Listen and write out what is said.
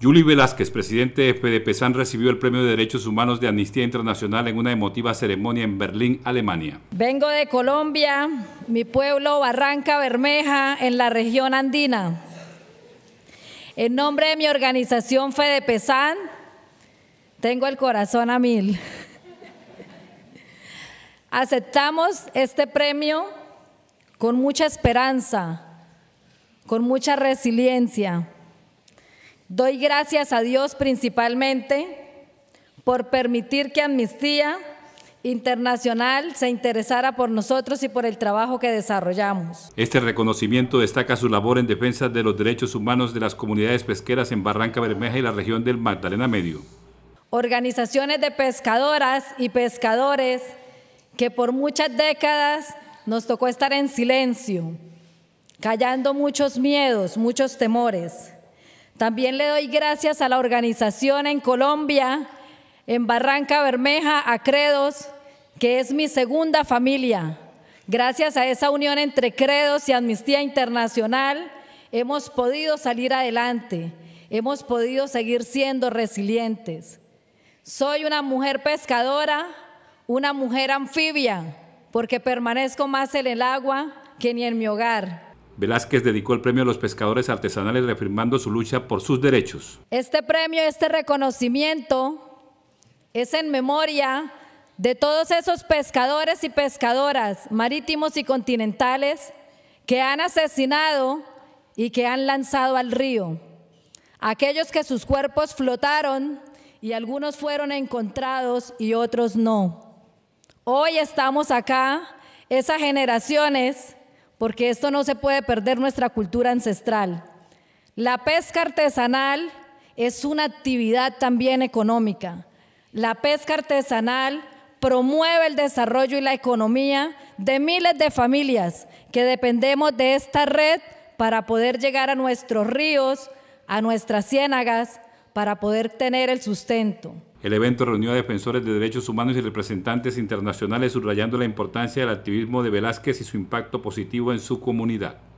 Yuli Velázquez, presidente de Pesan, recibió el Premio de Derechos Humanos de Amnistía Internacional en una emotiva ceremonia en Berlín, Alemania. Vengo de Colombia, mi pueblo Barranca Bermeja, en la región andina. En nombre de mi organización FEDEPESAN, tengo el corazón a mil. Aceptamos este premio con mucha esperanza, con mucha resiliencia Doy gracias a Dios principalmente por permitir que Amnistía internacional se interesara por nosotros y por el trabajo que desarrollamos. Este reconocimiento destaca su labor en defensa de los derechos humanos de las comunidades pesqueras en Barranca Bermeja y la región del Magdalena Medio. Organizaciones de pescadoras y pescadores que por muchas décadas nos tocó estar en silencio, callando muchos miedos, muchos temores. También le doy gracias a la organización en Colombia, en Barranca Bermeja, a Credos, que es mi segunda familia. Gracias a esa unión entre Credos y Amnistía Internacional, hemos podido salir adelante, hemos podido seguir siendo resilientes. Soy una mujer pescadora, una mujer anfibia, porque permanezco más en el agua que ni en mi hogar. Velázquez dedicó el premio a los pescadores artesanales reafirmando su lucha por sus derechos. Este premio, este reconocimiento es en memoria de todos esos pescadores y pescadoras marítimos y continentales que han asesinado y que han lanzado al río, aquellos que sus cuerpos flotaron y algunos fueron encontrados y otros no. Hoy estamos acá, esas generaciones porque esto no se puede perder nuestra cultura ancestral. La pesca artesanal es una actividad también económica. La pesca artesanal promueve el desarrollo y la economía de miles de familias que dependemos de esta red para poder llegar a nuestros ríos, a nuestras ciénagas, para poder tener el sustento. El evento reunió a defensores de derechos humanos y representantes internacionales subrayando la importancia del activismo de Velázquez y su impacto positivo en su comunidad.